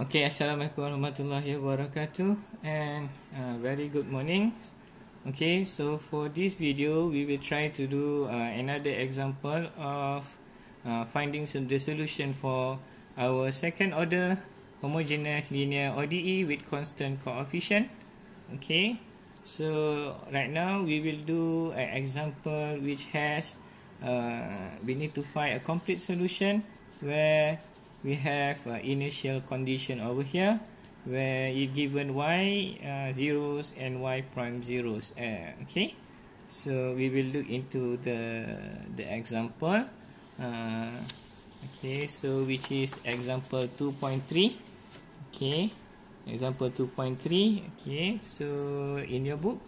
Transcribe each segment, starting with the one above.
Okay, assalamualaikum warahmatullahi wabarakatuh and uh, very good morning. Okay, so for this video, we will try to do uh, another example of uh, finding some the solution for our second order homogeneous linear ODE with constant coefficient. Okay, so right now we will do an example which has uh, we need to find a complete solution where we have uh, initial condition over here where you given y uh, zeros and y prime zeros uh, okay so we will look into the the example uh, okay so which is example 2.3 okay example 2.3 okay so in your book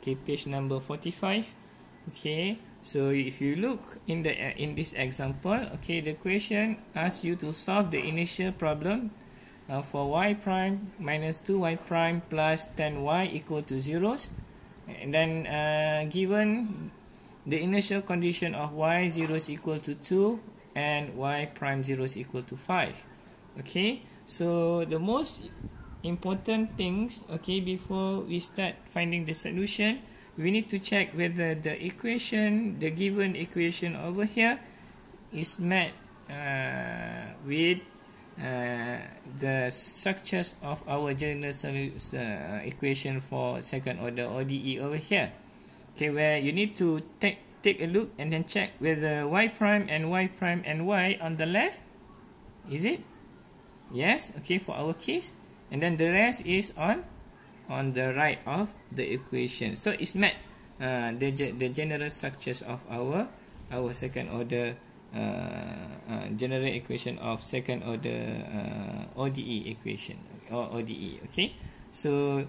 okay page number 45 okay So if you look in the uh, in this example, okay, the question asks you to solve the initial problem uh, for y prime minus two y prime plus ten y equal to zeros. And then uh, given the initial condition of y zeros equal to two and y prime zeros equal to five. Okay, so the most important things, okay, before we start finding the solution, we need to check whether the equation, the given equation over here is met uh, with uh, the structures of our general uh, equation for second order ODE over here. Okay, where you need to take, take a look and then check whether y prime and y prime and y on the left, is it? Yes, okay, for our case. And then the rest is on on the right of the equation. So it's met uh, the the general structures of our our second order uh, uh, general equation of second order uh, ODE equation or ODE. Okay, so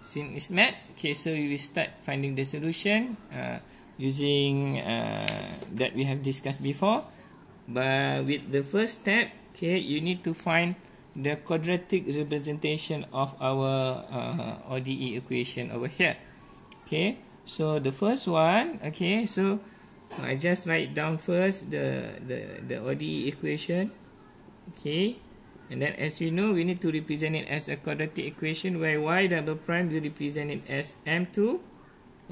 since it's met, okay, so we will start finding the solution uh, using uh, that we have discussed before. But with the first step, okay, you need to find the quadratic representation of our uh, ODE equation over here. Okay, so the first one, okay, so I just write down first the, the, the ODE equation. Okay, and then as we know, we need to represent it as a quadratic equation where y double prime will represent it as m2.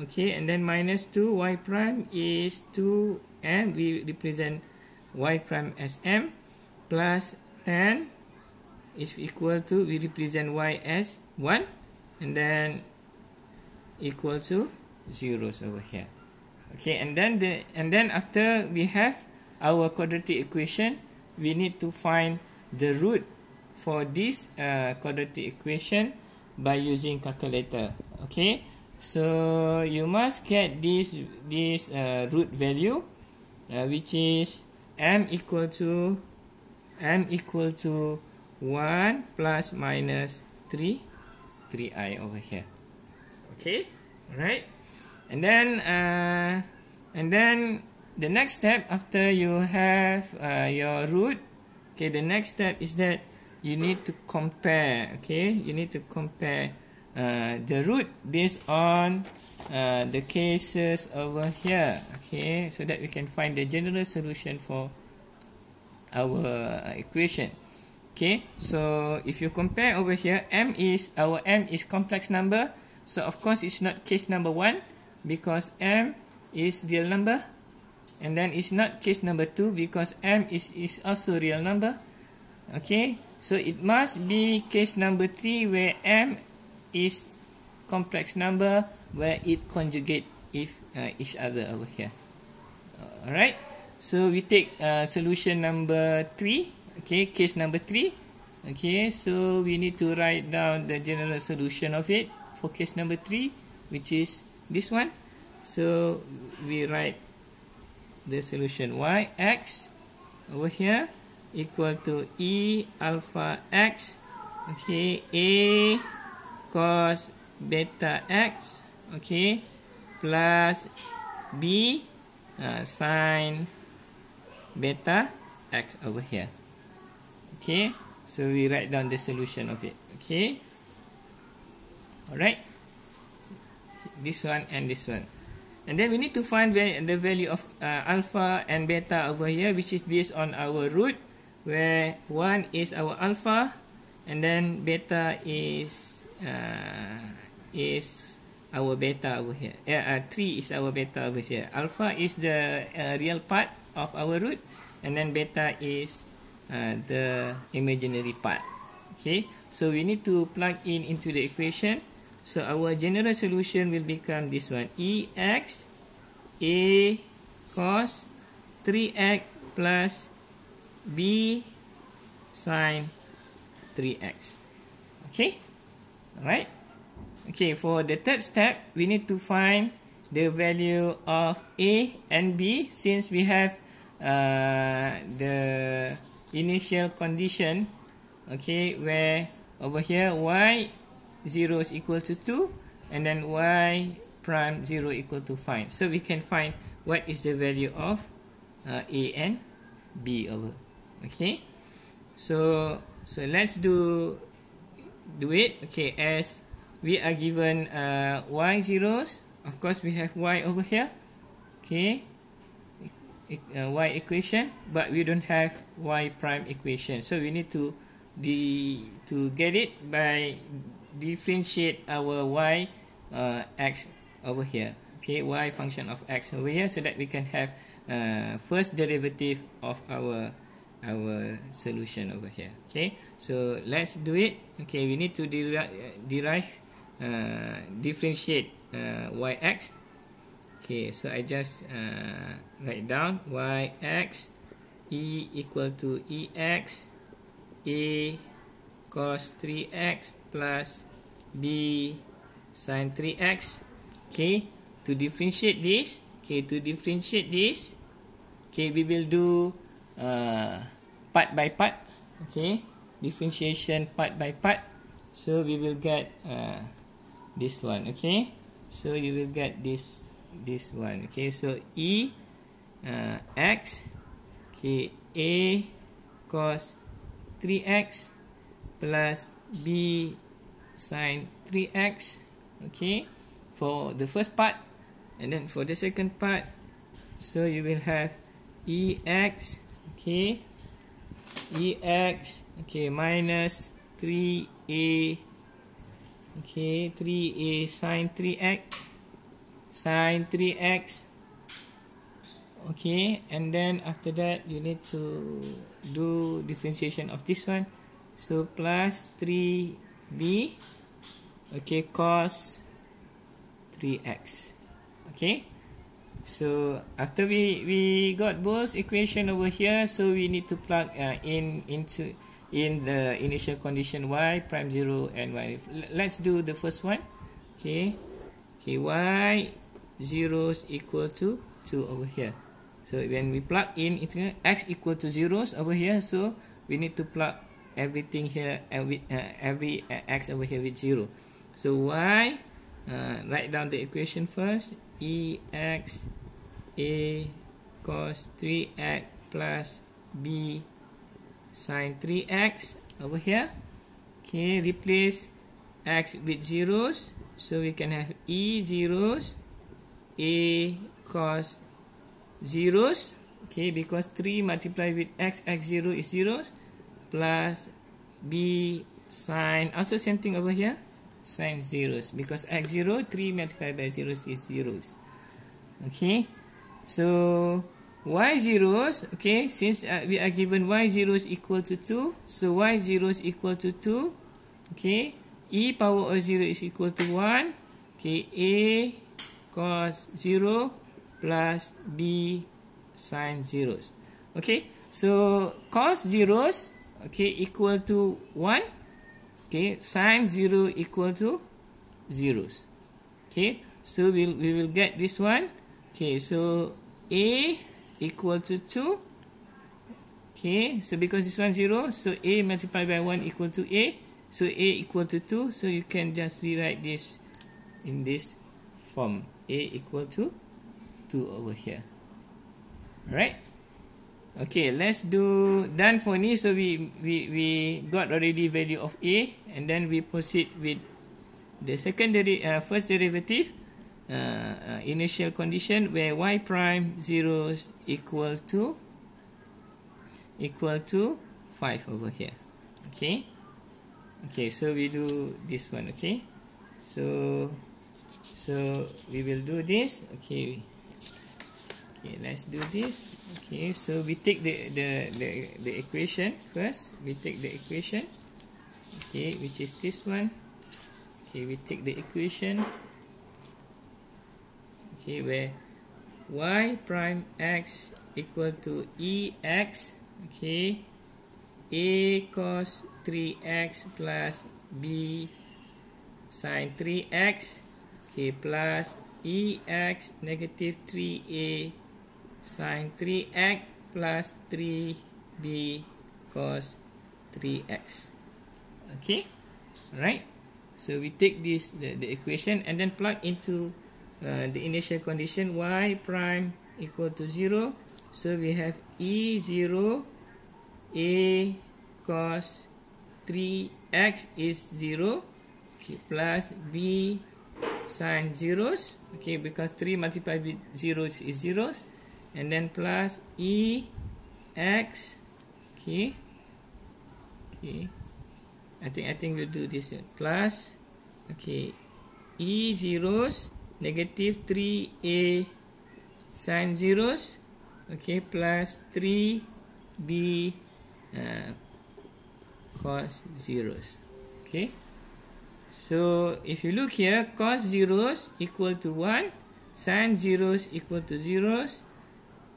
Okay, and then minus 2y prime is 2m, we represent y prime as m plus 10 is equal to we represent y as 1 and then equal to zeros over here okay and then the and then after we have our quadratic equation we need to find the root for this uh, quadratic equation by using calculator okay so you must get this this uh, root value uh, which is m equal to m equal to 1 plus minus 3 3i over here okay right and then uh, and then the next step after you have uh, your root okay the next step is that you need to compare okay you need to compare uh, the root based on uh, the cases over here okay so that we can find the general solution for our uh, equation okay so if you compare over here m is our m is complex number so of course it's not case number one because m is real number and then it's not case number two because m is is also real number okay so it must be case number three where m is complex number where it conjugate if uh, each other over here alright so we take uh, solution number three okay case number three okay so we need to write down the general solution of it for case number three which is this one so we write the solution y x over here equal to e alpha x okay a cos beta x okay plus b uh, sine beta x over here okay so we write down the solution of it okay alright this one and this one and then we need to find the value of uh, alpha and beta over here which is based on our root where 1 is our alpha and then beta is uh, is our beta over here uh, uh, 3 is our beta over here alpha is the uh, real part of our root and then beta is Uh, the imaginary part. Okay, so we need to plug in into the equation. So our general solution will become this one: e x a cos 3x plus b sin 3x. Okay, alright. Okay, for the third step, we need to find the value of a and b since we have uh, the initial condition okay where over here y 0 is equal to 2 and then y prime 0 equal to 5 so we can find what is the value of uh, a and b over okay so so let's do do it okay as we are given uh, y zeros of course we have y over here okay E, uh, y equation but we don't have y prime equation so we need to the to get it by differentiate our y uh, x over here okay y function of x over here so that we can have uh, first derivative of our our solution over here okay so let's do it okay we need to deri uh, derive uh, differentiate uh, y x Okay, so I just uh, write down y x e equal to e x a cos 3x plus b sin 3x. Okay, to differentiate this, okay, to differentiate this, okay, we will do uh, part by part. Okay, differentiation part by part. So we will get uh, this one. Okay, so you will get this. this one okay so e uh, okay a cos 3x plus b sine 3x okay for the first part and then for the second part so you will have ex okay ex okay minus 3a okay 3a sine 3x sin 3x okay and then after that you need to do differentiation of this one so plus 3b okay cos 3x okay so after we we got both equation over here so we need to plug uh, in into in the initial condition y prime 0 and y let's do the first one okay okay y zeros equal to 2 over here. So when we plug in, it's going kan, x equal to zeros over here. So we need to plug everything here, every, uh, every uh, x over here with 0. So y, uh, write down the equation first. E x a cos 3x plus b sine 3x over here. Okay, replace x with zeros. So we can have e zeros equal a cos zeros okay because 3 multiply with x x 0 is zeros plus b sine also same thing over here sine zeros because x 0 3 multiply by zeros is zeros okay so y zeros okay since uh, we are given y zeros equal to 2 so y zeros equal to 2 okay e power of 0 is equal to 1 okay a cos 0 plus b sin 0. Okay, so cos 0 okay, equal to 1. Okay, sin 0 equal to 0. Okay, so we'll, we will get this one. Okay, so a equal to 2. Okay, so because this one 0, so a multiplied by 1 equal to a. So a equal to 2. So you can just rewrite this in this form. A equal to 2 over here. Alright. Okay, let's do done for ni. So we we we got already value of A, and then we proceed with the secondary uh, first derivative. Uh, uh, initial condition where y prime zero equal to equal to five over here. Okay. Okay. So we do this one. Okay. So. so we will do this okay okay let's do this okay so we take the the the, the equation first we take the equation okay which is this one okay we take the equation okay where y prime x equal to ex okay a cos 3x plus b sine 3x a plus ex negative 3a sine 3x plus 3b cos 3x. Okay, right? So we take this the, the equation and then plug into uh, the initial condition y prime equal to 0. So we have e0 a cos 3x is 0 okay, plus b sine zeros okay because 3 multiplied by zeros is zeros and then plus e x okay okay i think i think we'll do this plus okay e zeros negative 3 a sine zeros okay plus 3 b uh, cos zeros okay So if you look here, cos zeros equal to 1, sin zeros equal to zeros,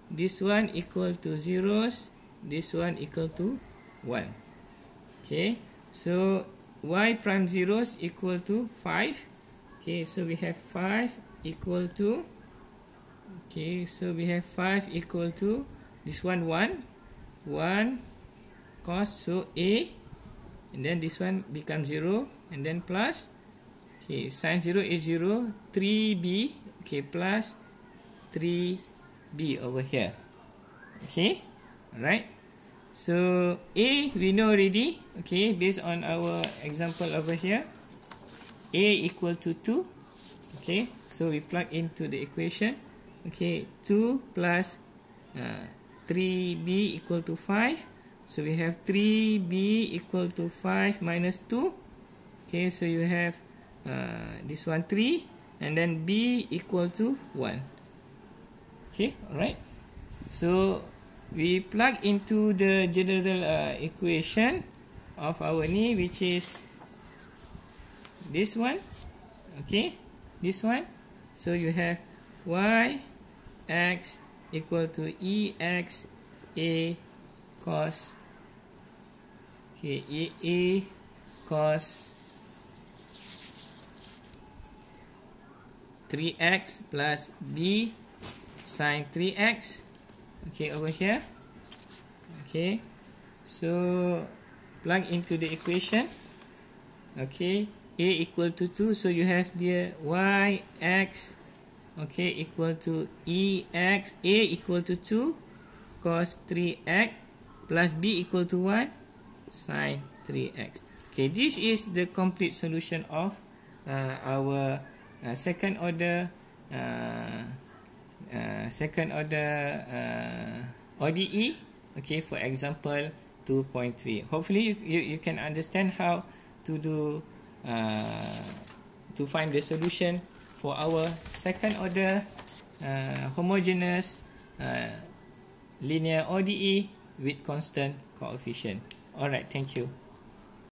this one equal to zeros, this one equal to 1. Okay, so y prime zeros equal to 5. Okay, so we have 5 equal to, okay, so we have 5 equal to, this one 1, 1 cos, so a, and then this one become 0, and then plus okay sine 0 is 0 3b okay plus 3b over here okay alright so a we know already okay based on our example over here a equal to 2 okay so we plug into the equation okay 2 plus uh, 3b equal to 5 so we have 3b equal to 5 minus 2 Okay, so you have uh, this one 3 and then B equal to 1. Okay, alright. So, we plug into the general uh, equation of our knee which is this one. Okay, this one. So, you have Y X equal to E X A cos Okay, A, A cos 3x plus b sin 3x okay over here okay so plug into the equation okay a equal to 2 so you have the y x okay equal to e x a equal to 2 cos 3x plus b equal to 1 sin 3x okay this is the complete solution of uh, our Uh, second order uh, uh, second order uh, ODE okay for example 2.3 hopefully you, you, you can understand how to do uh, to find the solution for our second order uh, homogeneous uh, linear ODE with constant coefficient alright thank you